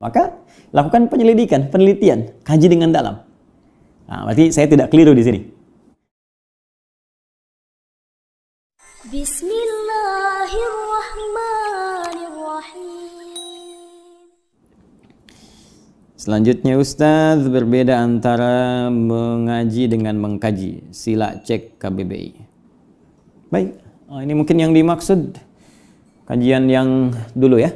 Maka lakukan penyelidikan, penelitian, kaji dengan dalam. Nah, berarti saya tidak keliru di sini. Selanjutnya Ustadz berbeda antara mengaji dengan mengkaji. Sila cek KBBI. Baik, oh, ini mungkin yang dimaksud kajian yang dulu ya.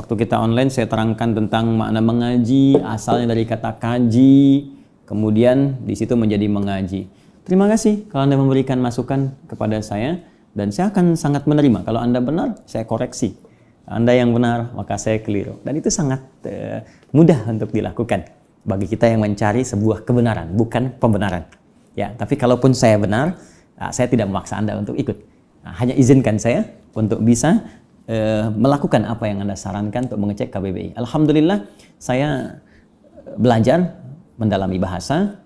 Waktu kita online saya terangkan tentang makna mengaji, asalnya dari kata kaji, kemudian di situ menjadi mengaji. Terima kasih kalau Anda memberikan masukan kepada saya dan saya akan sangat menerima. Kalau Anda benar, saya koreksi. Anda yang benar, maka saya keliru. Dan itu sangat uh, mudah untuk dilakukan bagi kita yang mencari sebuah kebenaran, bukan pembenaran. Ya, tapi kalaupun saya benar, ah, saya tidak memaksa Anda untuk ikut. Ah, hanya izinkan saya untuk bisa eh, melakukan apa yang Anda sarankan untuk mengecek KBBI. Alhamdulillah saya eh, belajar mendalami bahasa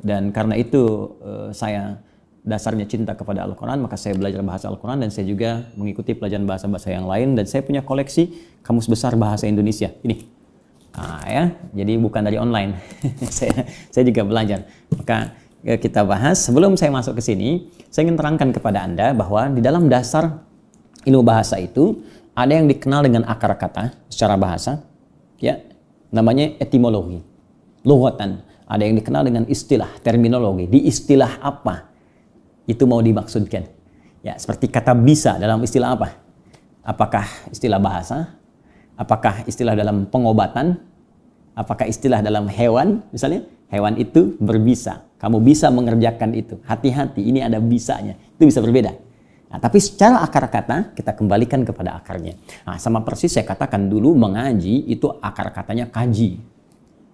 dan karena itu eh, saya dasarnya cinta kepada Al-Quran, maka saya belajar bahasa Al-Quran dan saya juga mengikuti pelajaran bahasa-bahasa yang lain dan saya punya koleksi kamus besar bahasa Indonesia. Ini. Ah, ya, jadi bukan dari online. saya, saya juga belajar. Maka eh, kita bahas sebelum saya masuk ke sini, saya ingin terangkan kepada Anda bahwa di dalam dasar ilmu bahasa itu ada yang dikenal dengan akar kata secara bahasa, ya namanya etimologi, luwatan Ada yang dikenal dengan istilah, terminologi. Di istilah apa itu mau dimaksudkan? Ya seperti kata bisa dalam istilah apa? Apakah istilah bahasa? Apakah istilah dalam pengobatan? Apakah istilah dalam hewan? Misalnya hewan itu berbisa. Kamu bisa mengerjakan itu. Hati-hati, ini ada bisanya. Itu bisa berbeda. Nah, tapi secara akar kata kita kembalikan kepada akarnya. Nah, sama persis saya katakan dulu mengaji itu akar katanya kaji.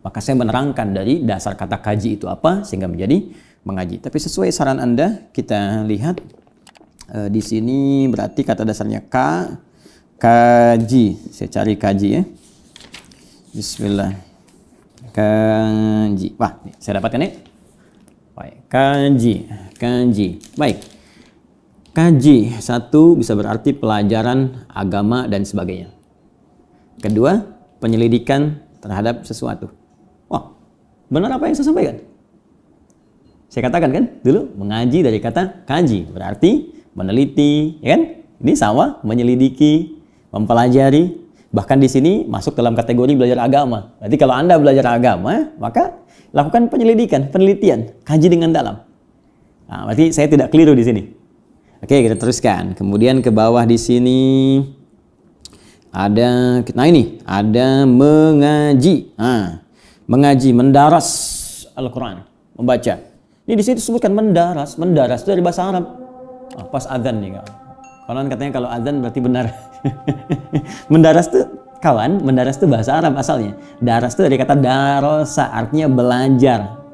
Maka saya menerangkan dari dasar kata kaji itu apa sehingga menjadi mengaji. Tapi sesuai saran Anda kita lihat e, di sini berarti kata dasarnya k kaji. Saya cari kaji ya. Bismillah. Kaji. Wah, saya dapatkan ya. Baik, kaji, kaji. Baik. Kaji, satu bisa berarti pelajaran agama dan sebagainya. Kedua, penyelidikan terhadap sesuatu. Wah, benar apa yang saya sampaikan? Saya katakan kan, dulu mengaji dari kata kaji, berarti meneliti, ya kan? Ini sama menyelidiki, mempelajari, bahkan di sini masuk dalam kategori belajar agama. Berarti kalau Anda belajar agama, maka lakukan penyelidikan, penelitian, kaji dengan dalam. Nah, berarti saya tidak keliru di sini. Oke, kita teruskan. Kemudian ke bawah di sini ada nah ini ada mengaji. Nah, mengaji, mendaras Al-Qur'an, membaca. Ini di sini disebutkan mendaras, mendaras itu dari bahasa Arab. Oh, pas azan nih, Kak. Kawan katanya kalau azan berarti benar. mendaras tuh kawan, mendaras tuh bahasa Arab asalnya. Daras itu dari kata darosa artinya belajar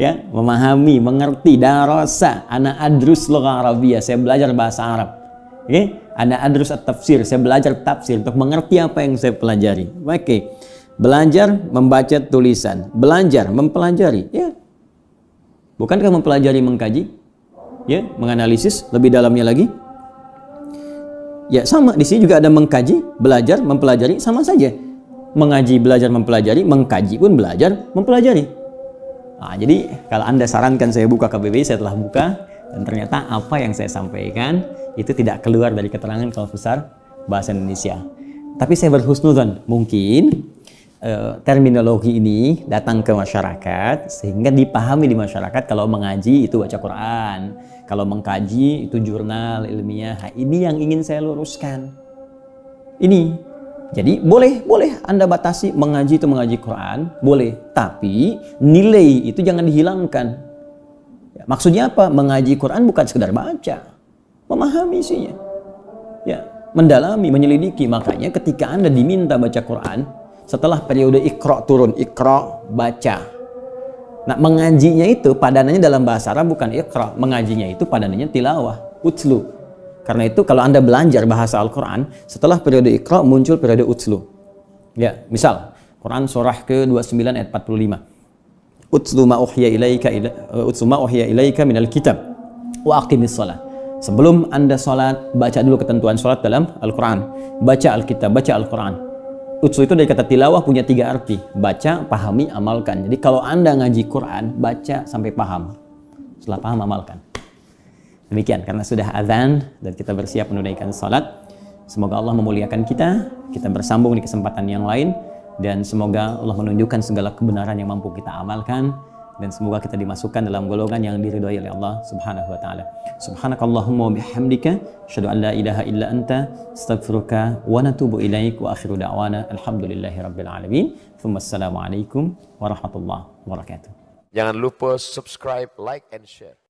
ya memahami mengerti dan darasa ana adrus lughah arabiyah saya belajar bahasa Arab oke okay? ana adrus at tafsir saya belajar tafsir untuk mengerti apa yang saya pelajari oke belajar membaca tulisan belajar mempelajari ya bukankah mempelajari mengkaji ya menganalisis lebih dalamnya lagi ya sama di sini juga ada mengkaji belajar mempelajari sama saja mengaji belajar mempelajari mengkaji pun belajar mempelajari Nah, jadi kalau Anda sarankan saya buka KBBI, e, saya telah buka dan ternyata apa yang saya sampaikan itu tidak keluar dari keterangan kalau besar bahasa Indonesia. Tapi saya berhusnudon, mungkin eh, terminologi ini datang ke masyarakat sehingga dipahami di masyarakat kalau mengaji itu baca Quran, kalau mengkaji itu jurnal ilmiah. Nah, ini yang ingin saya luruskan. Ini jadi boleh, boleh Anda batasi mengaji itu mengaji Quran, boleh. Tapi nilai itu jangan dihilangkan. Ya, maksudnya apa? Mengaji Quran bukan sekedar baca, memahami isinya. Ya, mendalami, menyelidiki. Makanya ketika Anda diminta baca Quran, setelah periode ikro turun, ikro baca. Nah, mengajinya itu padanannya dalam bahasa Arab bukan ikhra, mengajinya itu padanannya tilawah, utslu, karena itu kalau Anda belajar bahasa Al-Quran, setelah periode Iqra muncul periode Utslu. Ya, misal, Quran surah ke-29 ayat 45. Utslu ma uhya ilaika, ila, eh, utslu ma uhya ilaika minal kitab wa aqimis salat. Sebelum Anda sholat, baca dulu ketentuan sholat dalam Al-Quran. Baca Alkitab, baca Al-Quran. Utslu itu dari kata tilawah punya tiga arti. Baca, pahami, amalkan. Jadi kalau Anda ngaji Quran, baca sampai paham. Setelah paham, amalkan. Demikian karena sudah azan dan kita bersiap menunaikan salat. Semoga Allah memuliakan kita, kita bersambung di kesempatan yang lain dan semoga Allah menunjukkan segala kebenaran yang mampu kita amalkan dan semoga kita dimasukkan dalam golongan yang diridhoi oleh Allah Subhanahu wa taala. Subhanakallahumma bihamdika asyhadu an la ilaha illa anta astaghfiruka wa natubu ilaik wa akhiru da'wana rabbil alamin. assalamualaikum warahmatullahi wabarakatuh. Jangan lupa subscribe, like and share.